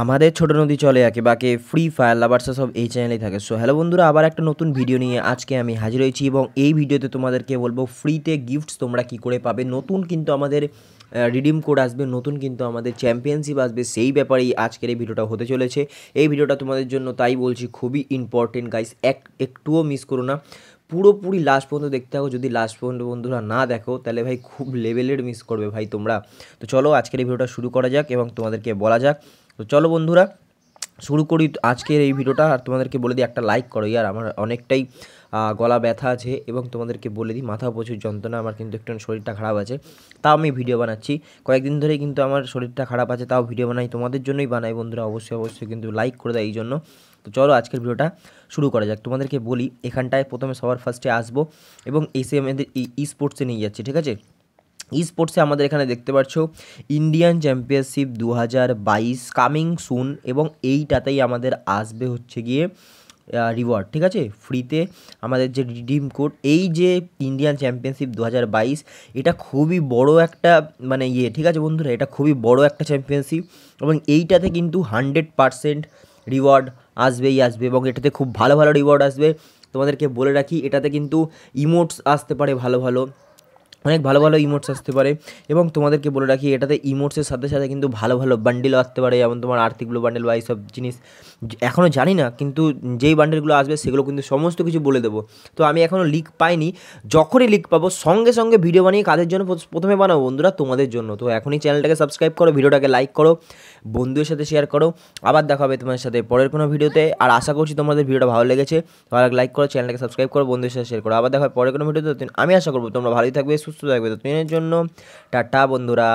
আমাদের ছোট নদী চলে একে বাকে ফ্রি ফায়ার লাভার্স সব এই চ্যানেলেই থাকে সো হ্যালো বন্ধুরা আবার একটা নতুন ভিডিও নিয়ে আজকে আমি হাজির হয়েছি এবং এই ভিডিওতে তোমাদেরকে বলবো ফ্রিতে গিফটস তোমরা কি করে পাবে নতুন কিন্তু আমাদের রিডিম কোড আসবে নতুন কিন্তু আমাদের চ্যাম্পিয়নশিপ আসবে সেই ব্যাপারেই আজকের এই ভিডিওটা হতে চলেছে এই ভিডিওটা তোমাদের জন্য তাই বলছি খুবই ইম্পর্টেন্ট গাইস এক একটুও মিস করো না পুরোপুরি লাস্ট পর্যন্ত দেখতে থাকো যদি লাস্ট পর্যন্ত বন্ধুরা না দেখো তাহলে ভাই খুব লেভেলের মিস করবে ভাই তোমরা তো চলো আজকের এই ভিডিওটা শুরু করা যাক এবং তোমাদেরকে বলা যাক তো চলো বন্ধুরা শুরু করি আজকের এই ভিডিওটা আর তোমাদেরকে বলে দিই একটা লাইক করো ইয়ার আমার অনেকটাই গলা ব্যথা আছে এবং তোমাদেরকে বলে দিই মাথা প্রচুর যন্ত্রণা আমার কিন্তু একটু শরীরটা খারাপ আছে তাও আমি ভিডিও বানাচ্ছি কয়েকদিন ধরেই কিন্তু আমার শরীরটা খারাপ আছে তাও ভিডিও বানাই তোমাদের জন্যই বানাই বন্ধুরা অবশ্যই অবশ্যই কিন্তু লাইক করে দেয় এই জন্য তো চলো আজকের ভিডিওটা শুরু করা যাক তোমাদেরকে বলি এখানটায় প্রথমে সবার ফার্স্টে আসবো এবং এসে আমাদের ই স্পোর্টসে নিয়ে যাচ্ছি ঠিক আছে স্পোর্টসে আমাদের এখানে দেখতে পাচ্ছ ইন্ডিয়ান চ্যাম্পিয়নশিপ দু হাজার বাইশ কামিং সুন এবং এইটাতেই আমাদের আসবে হচ্ছে গিয়ে রিওয়ার্ড ঠিক আছে ফ্রিতে আমাদের যে রিডিম কোড এই যে ইন্ডিয়ান চ্যাম্পিয়নশিপ দু এটা খুবই বড় একটা মানে ইয়ে ঠিক আছে বন্ধুরা এটা খুবই বড় একটা চ্যাম্পিয়নশিপ এবং এইটাতে কিন্তু হান্ড্রেড পারসেন্ট রিওয়ার্ড আসবেই আসবে এবং এটাতে খুব ভালো ভালো রিওয়ার্ড আসবে তোমাদেরকে বলে রাখি এটাতে কিন্তু ইমোটস আসতে পারে ভালো ভালো অনেক ভালো ভালো ইমোটস আসতে পারে এবং তোমাদেরকে বলে রাখি এটাতে ইমোটসের সাথে সাথে কিন্তু ভালো ভালো বান্ডিলও আসতে পারে যেমন তোমার আর্থিক ব্লু বান্ডেল বা এইসব জিনিস এখনও জানি না কিন্তু যেই বান্ডেলগুলো আসবে সেগুলো কিন্তু সমস্ত কিছু বলে দেবো তো আমি এখনও লিক পাইনি যখনই লিক পাবো সঙ্গে সঙ্গে ভিডিও বানিয়ে কাদের জন্য প্রথমে বানাবো বন্ধুরা তোমাদের জন্য তো এখনই চ্যানেলটাকে সাবস্ক্রাইব করো ভিডিওটাকে লাইক করো বন্ধুদের সাথে শেয়ার করো আবার দেখা হবে তোমাদের সাথে পরের কোনো ভিডিওতে আর আশা করছি তোমাদের ভিডিওটা ভালো লেগেছে ভালো লাইক করো চ্যানেলটাকে সাবস্ক্রাইব করো বন্ধুদের সাথে শেয়ার করো আবার দেখা হবে পরের কোনো ভিডিওতে আমি আশা করবো তোমরা ভালোই থাকবে সুস্থ থাকবে তো তিনের জন্য টাটা বন্ধুরা